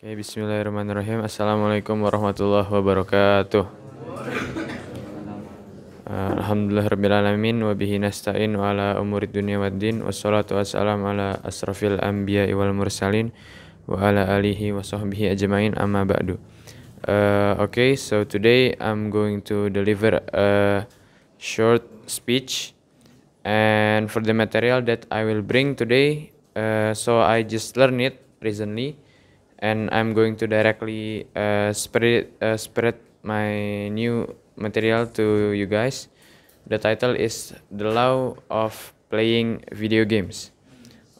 Oke, bismillahirrahmanirrahim. Assalamualaikum warahmatullahi wabarakatuh. Alhamdulillah rabbil alamin wa nasta'in wa ala umuri dunia waddin wassalatu wassalamu ala asrafil anbiya wal mursalin wa ala alihi wa sahbihi ajmain amma ba'du. Uh, eh, okay, so today I'm going to deliver a short speech and for the material that I will bring today uh, so I just learned it recently. and I'm going to directly uh, spread uh, spread my new material to you guys. The title is The Law of Playing Video Games.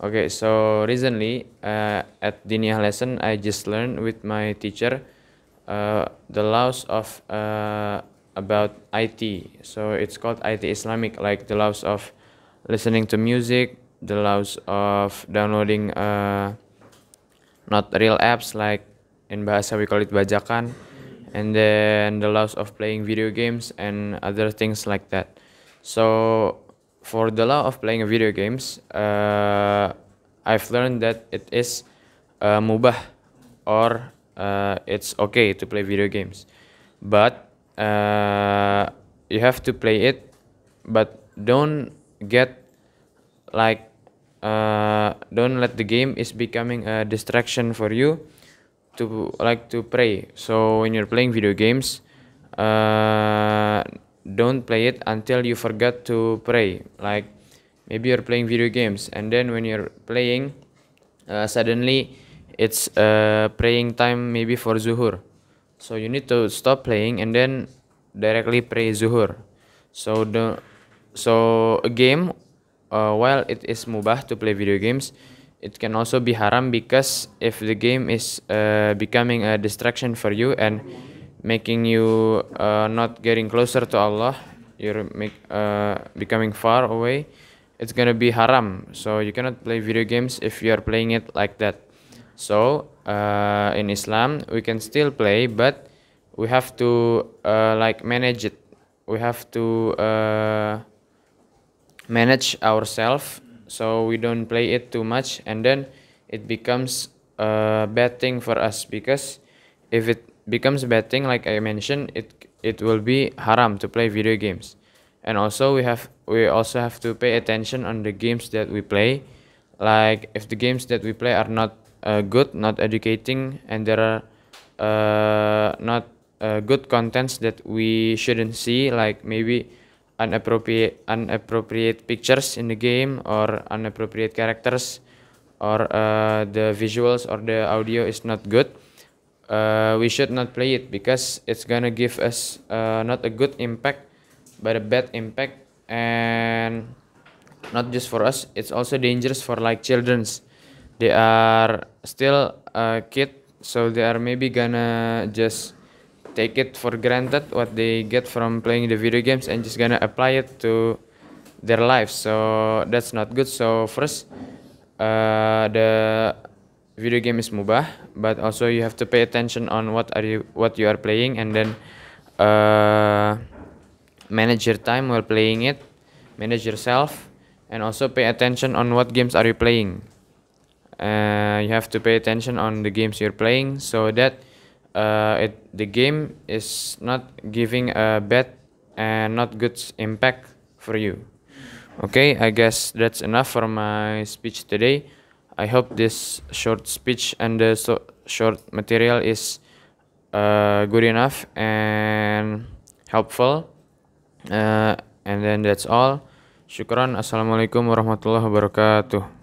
Okay, so recently uh, at Dinia lesson, I just learned with my teacher uh, the laws of uh, about IT. So it's called IT Islamic, like the laws of listening to music, the laws of downloading uh, not real apps like in bahasa we call it bajakan and then the loss of playing video games and other things like that so for the law of playing video games uh, i've learned that it is uh, mubah or uh, it's okay to play video games but uh, you have to play it but don't get like uh, don't let the game is becoming a distraction for you to like to pray. so when you're playing video games uh, don't play it until you forget to pray like maybe you're playing video games and then when you're playing uh, suddenly it's uh, praying time maybe for zuhur so you need to stop playing and then directly pray zuhur so the so a game uh, while it is mubah to play video games, it can also be haram because if the game is uh, becoming a distraction for you and making you uh, not getting closer to Allah, you're make, uh, becoming far away, it's gonna be haram. So you cannot play video games if you are playing it like that. So uh, in Islam, we can still play, but we have to uh, like manage it. We have to. Uh, manage ourselves so we don't play it too much and then it becomes a bad thing for us because if it becomes a bad thing like i mentioned it it will be haram to play video games and also we have we also have to pay attention on the games that we play like if the games that we play are not uh, good not educating and there are uh, not uh, good contents that we shouldn't see like maybe inappropriate inappropriate pictures in the game or inappropriate characters or uh, the visuals or the audio is not good uh, we should not play it because it's gonna give us uh, not a good impact but a bad impact and not just for us it's also dangerous for like children's they are still a uh, kid so they are maybe gonna just take it for granted what they get from playing the video games and just gonna apply it to their lives so that's not good so first uh, the video game is mubah but also you have to pay attention on what are you what you are playing and then uh, manage your time while playing it manage yourself and also pay attention on what games are you playing uh, you have to pay attention on the games you're playing so that uh, it, the game is not giving a bad and not good impact for you. Okay, I guess that's enough for my speech today. I hope this short speech and the so short material is uh, good enough and helpful. Uh, and then that's all. Syukran. Assalamualaikum warahmatullahi wabarakatuh.